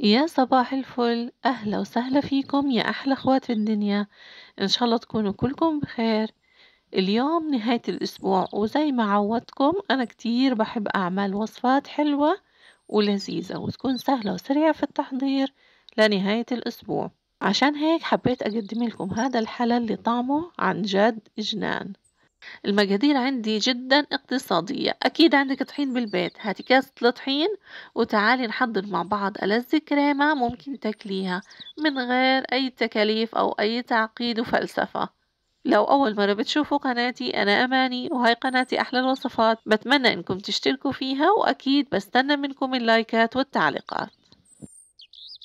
يا صباح الفل أهلا وسهلا فيكم يا أحلى أخوات في الدنيا إن شاء الله تكونوا كلكم بخير اليوم نهاية الأسبوع وزي ما عودتكم أنا كتير بحب أعمل وصفات حلوة ولذيذة وتكون سهلة وسريعة في التحضير لنهاية الأسبوع عشان هيك حبيت أقدم لكم هذا الحلا اللي طعمه عن جد جنان المقادير عندي جدا اقتصادية أكيد عندك طحين بالبيت هاتي كاسة الطحين وتعالي نحضر مع بعض ألذ كريمة ممكن تاكليها من غير أي تكاليف أو أي تعقيد وفلسفة لو أول مرة بتشوفوا قناتي أنا أماني وهاي قناتي أحلى الوصفات بتمنى إنكم تشتركوا فيها وأكيد بستنى منكم اللايكات والتعليقات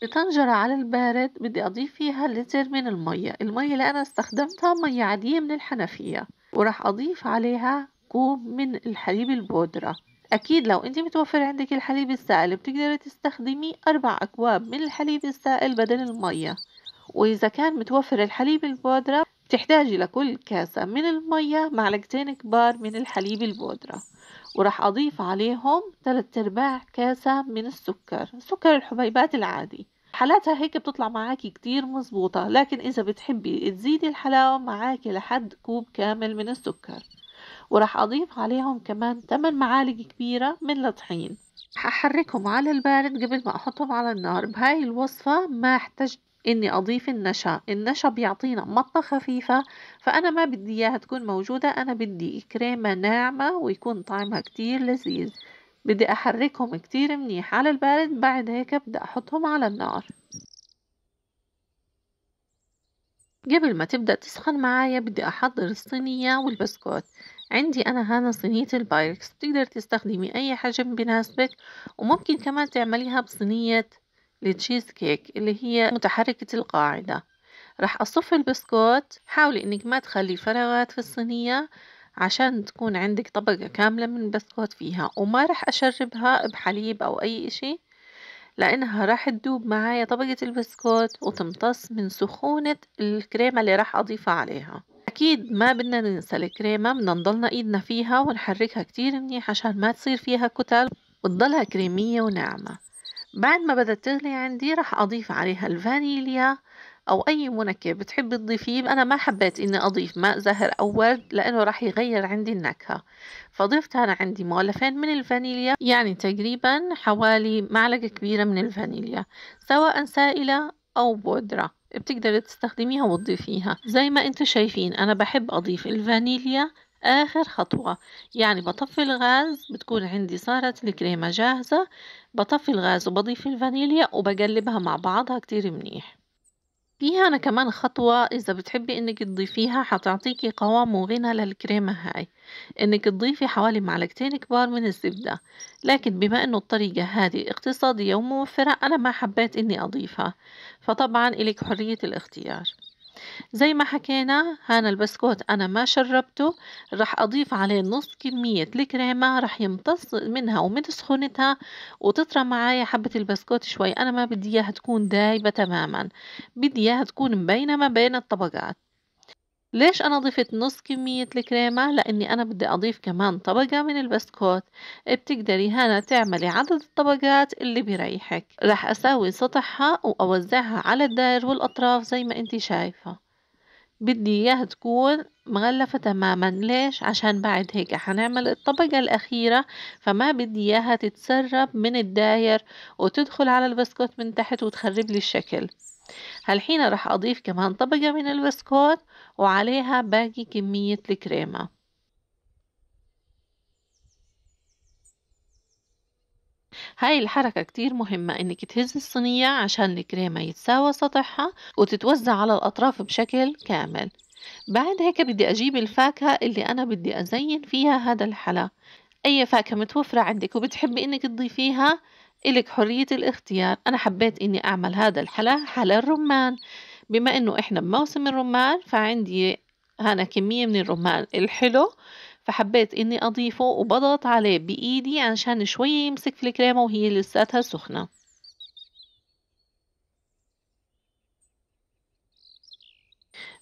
بطنجرة على البارد بدي أضيف فيها لتر من المية المية اللي أنا استخدمتها مية عادية من الحنفية وراح أضيف عليها كوب من الحليب البودرة أكيد لو أنت متوفر عندك الحليب السائل بتقدري تستخدمي أربع أكواب من الحليب السائل بدل المية وإذا كان متوفر الحليب البودرة بتحتاجي لكل كاسة من المية معلقتين كبار من الحليب البودرة وراح أضيف عليهم تلات أرباع كاسة من السكر سكر الحبيبات العادي حالاتها هيك بتطلع معاكي كتير مظبوطة لكن إذا بتحبي تزيدي الحلاوة معاكي لحد كوب كامل من السكر وراح أضيف عليهم كمان 8 معالق كبيرة من الطحين هحركهم على البارد قبل ما أحطهم على النار بهاي الوصفة ما احتجت اني اضيف النشا النشا بيعطينا مطة خفيفة فانا ما بدي اياها تكون موجودة انا بدي كريمة ناعمة ويكون طعمها كتير لذيذ بدي أحركهم كتير منيح على البارد بعد هيك بدي أحطهم على النار قبل ما تبدأ تسخن معايا بدي أحضر الصينية والبسكوت عندي أنا هنا صينية البايركس بتقدر تستخدمي أي حجم بناسبك وممكن كمان تعمليها بصينية التشيز كيك اللي هي متحركة القاعدة رح أصف البسكوت حاولي إنك ما تخلي فراغات في الصينية عشان تكون عندك طبقة كاملة من البسكوت فيها وما رح أشربها بحليب أو أي إشي لأنها راح تدوب معايا طبقة البسكوت وتمتص من سخونة الكريمة اللي راح أضيفها عليها أكيد ما بدنا ننسى الكريمة بدنا نضلنا إيدنا فيها ونحركها كتير منيح عشان ما تصير فيها كتل وتضلها كريمية وناعمة بعد ما بدأت تغلي عندي راح أضيف عليها الفانيليا أو أي منكه بتحبي تضيفيه أنا ما حبيت إني أضيف ماء زهر أو ورد لأنه راح يغير عندي النكهة فضفت أنا عندي مغلفين من الفانيليا يعني تقريبا حوالي معلقة كبيرة من الفانيليا سواء سائلة أو بودرة بتقدر تستخدميها وتضيفيها زي ما انتم شايفين أنا بحب أضيف الفانيليا آخر خطوة يعني بطفي الغاز بتكون عندي صارت الكريمة جاهزة بطفي الغاز وبضيف الفانيليا وبقلبها مع بعضها كتير منيح فيها أنا كمان خطوة إذا بتحبي إنك تضيفيها حتعطيكي قوام وغنى للكريمة هاي إنك تضيفي حوالي معلقتين كبار من الزبدة لكن بما إنه الطريقة هذه اقتصادية وموفرة أنا ما حبيت إني أضيفها فطبعا إلك حرية الاختيار زي ما حكينا هان البسكوت أنا ما شربته رح أضيف عليه نص كمية الكريمة رح يمتص منها ومن سخونتها وتطرى معايا حبة البسكوت شوي أنا ما بدي إياها تكون دايبة تماما بدي إياها تكون مبينة ما بين الطبقات ليش أنا ضفت نص كمية الكريمة؟ لأني أنا بدي أضيف كمان طبقة من البسكوت بتقدري هنا تعملي عدد الطبقات اللي بريحك رح أساوي سطحها وأوزعها على الدائر والأطراف زي ما انت شايفة بدي إياها تكون مغلفة تماما ليش؟ عشان بعد هيك هنعمل الطبقة الأخيرة فما بدي إياها تتسرب من الداير وتدخل على البسكوت من تحت وتخرب لي الشكل هالحين رح أضيف كمان طبقة من البسكوت وعليها باقي كمية الكريمة هاي الحركة كتير مهمة انك تهز الصينية عشان الكريمة يتساوى سطحها وتتوزع على الأطراف بشكل كامل بعد هيك بدي أجيب الفاكهة اللي أنا بدي أزين فيها هذا الحلا أي فاكهة متوفرة عندك وبتحبي إنك تضيفيها إلك حرية الاختيار أنا حبيت إني أعمل هذا الحلا حلا الرمان بما إنه إحنا بموسم الرمان فعندي هنا كمية من الرمان الحلو فحبيت إني أضيفه وبضغط عليه بإيدي عشان شوية يمسك في الكريمة وهي لساتها سخنة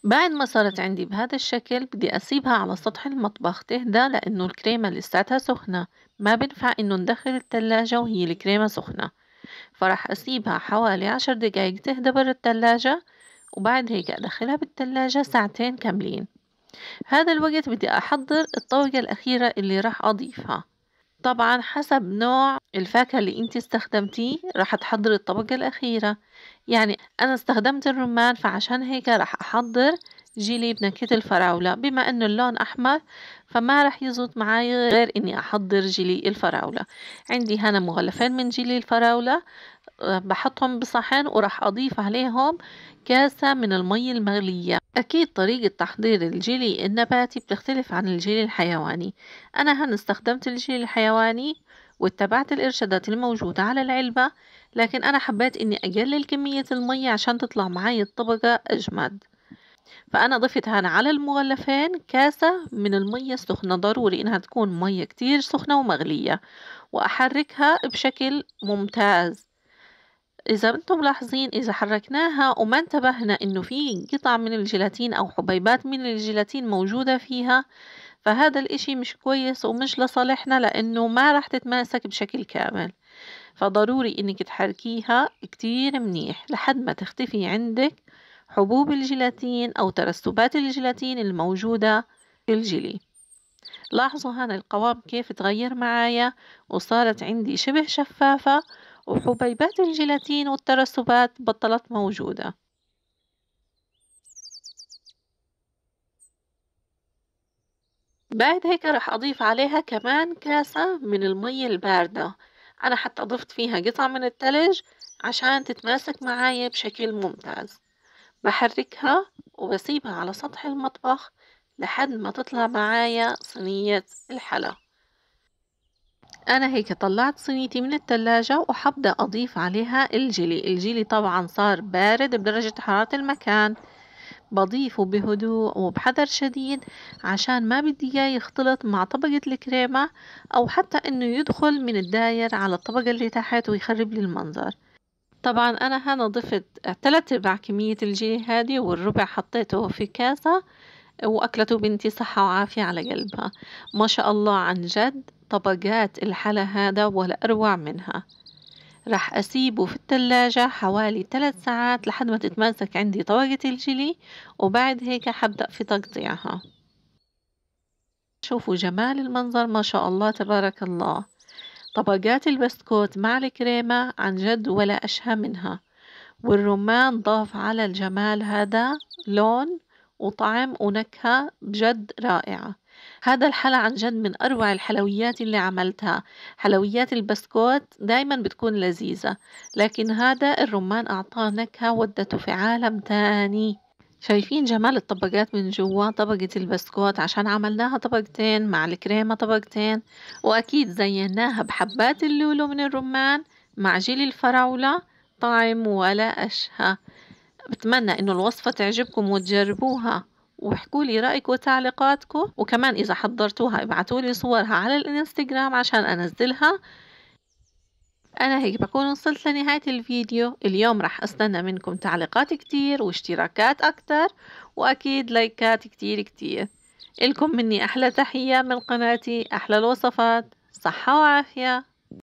بعد ما صارت عندي بهذا الشكل بدي أسيبها على سطح المطبخ تهدى لأنه الكريمة لساتها سخنة ما بنفع إنه ندخل التلاجة وهي الكريمة سخنة فرح أسيبها حوالي عشر دقايق تهدى برا التلاجة وبعد هيك أدخلها بالتلاجة ساعتين كاملين هذا الوقت بدي أحضر الطبقة الأخيرة اللي راح أضيفها طبعا حسب نوع الفاكهة اللي انت استخدمتيه راح تحضر الطبقة الأخيرة يعني أنا استخدمت الرمان فعشان هيك راح أحضر جيلي بنكهة الفراولة بما أنه اللون أحمر فما راح يزبط معاي غير أني أحضر جيلي الفراولة عندي هنا مغلفين من جيلي الفراولة بحطهم بصحن وراح أضيف عليهم كاسة من المي المغلية أكيد طريقة تحضير الجيلي النباتي بتختلف عن الجيلي الحيواني أنا هن استخدمت الجيلي الحيواني واتبعت الإرشادات الموجودة على العلبة لكن أنا حبيت إني أقلل كمية المية عشان تطلع معي الطبقة أجمد فأنا ضفت هنا على المغلفين كاسة من المية السخنة ضروري إنها تكون مية كتير سخنة ومغلية وأحركها بشكل ممتاز إذا أنتم ملاحظين إذا حركناها وما انتبهنا إنه في قطع من الجيلاتين أو حبيبات من الجيلاتين موجودة فيها فهذا الإشي مش كويس ومش لصالحنا لأنه ما راح تتماسك بشكل كامل فضروري إنك تحركيها كتير منيح لحد ما تختفي عندك حبوب الجيلاتين أو ترسبات الجيلاتين الموجودة في الجيلي لاحظوا هنا القوام كيف تغير معايا وصارت عندي شبه شفافة وحبيبات الجيلاتين والترسبات بطلت موجودة بعد هيك رح أضيف عليها كمان كاسة من المية الباردة أنا حتى ضفت فيها قطع من التلج عشان تتماسك معايا بشكل ممتاز بحركها وبسيبها على سطح المطبخ لحد ما تطلع معايا صينية الحلا أنا هيك طلعت صينيتي من التلاجة وحبدأ أضيف عليها الجيلي الجيلي طبعا صار بارد بدرجة حرارة المكان بضيفه بهدوء وبحذر شديد عشان ما بدي اياه يختلط مع طبقة الكريمة أو حتى إنه يدخل من الداير على الطبقة اللي تحت ويخرب لي المنظر طبعا أنا هنا ضفت تلات أرباع كمية الجيلي هذه والربع حطيته في كاسة وأكلته بنتي صحة وعافية على قلبها ما شاء الله عن جد طبقات الحلا هذا ولا أروع منها رح أسيبه في التلاجة حوالي ثلاث ساعات لحد ما تتماسك عندي طبقة الجيلي وبعد هيك حبدأ في تقطيعها شوفوا جمال المنظر ما شاء الله تبارك الله طبقات البسكوت مع الكريمة عن جد ولا أشهى منها والرمان ضاف على الجمال هذا لون وطعم ونكهة بجد رائعة هذا الحلا عن جد من أروع الحلويات اللي عملتها حلويات البسكوت دايما بتكون لذيذة لكن هذا الرمان أعطاه نكهة ودته في عالم تاني شايفين جمال الطبقات من جوا طبقة البسكوت عشان عملناها طبقتين مع الكريمة طبقتين وأكيد زيناها بحبات اللولو من الرمان مع جيل الفراولة طعم ولا أشهى بتمنى إنه الوصفة تعجبكم وتجربوها واحكوا لي رأيكم وتعليقاتكم وكمان إذا حضرتوها ابعتوا لي صورها على الانستغرام عشان أنزلها أنا هيك بكون وصلت لنهاية الفيديو اليوم راح أستنى منكم تعليقات كتير واشتراكات أكتر وأكيد لايكات كتير كتير إلكم مني أحلى تحية من قناتي أحلى الوصفات صحة وعافية